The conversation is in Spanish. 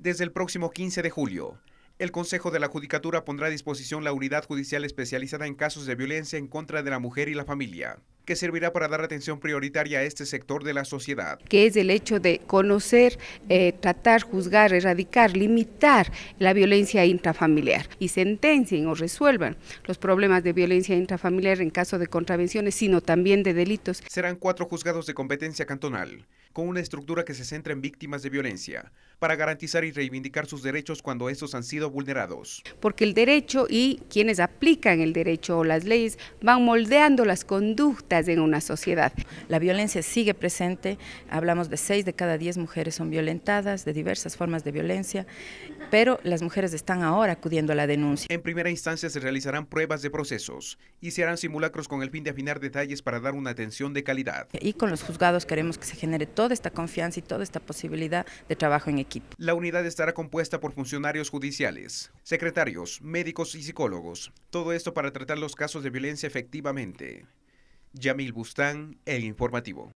Desde el próximo 15 de julio, el Consejo de la Judicatura pondrá a disposición la unidad judicial especializada en casos de violencia en contra de la mujer y la familia que servirá para dar atención prioritaria a este sector de la sociedad. Que es el hecho de conocer, eh, tratar, juzgar, erradicar, limitar la violencia intrafamiliar y sentencien o resuelvan los problemas de violencia intrafamiliar en caso de contravenciones, sino también de delitos. Serán cuatro juzgados de competencia cantonal con una estructura que se centra en víctimas de violencia, para garantizar y reivindicar sus derechos cuando estos han sido vulnerados. Porque el derecho y quienes aplican el derecho o las leyes van moldeando las conductas en una sociedad. La violencia sigue presente, hablamos de 6 de cada 10 mujeres son violentadas, de diversas formas de violencia, pero las mujeres están ahora acudiendo a la denuncia. En primera instancia se realizarán pruebas de procesos y se harán simulacros con el fin de afinar detalles para dar una atención de calidad. Y con los juzgados queremos que se genere toda esta confianza y toda esta posibilidad de trabajo en equipo. La unidad estará compuesta por funcionarios judiciales, secretarios, médicos y psicólogos. Todo esto para tratar los casos de violencia efectivamente. Yamil Bustán, el informativo.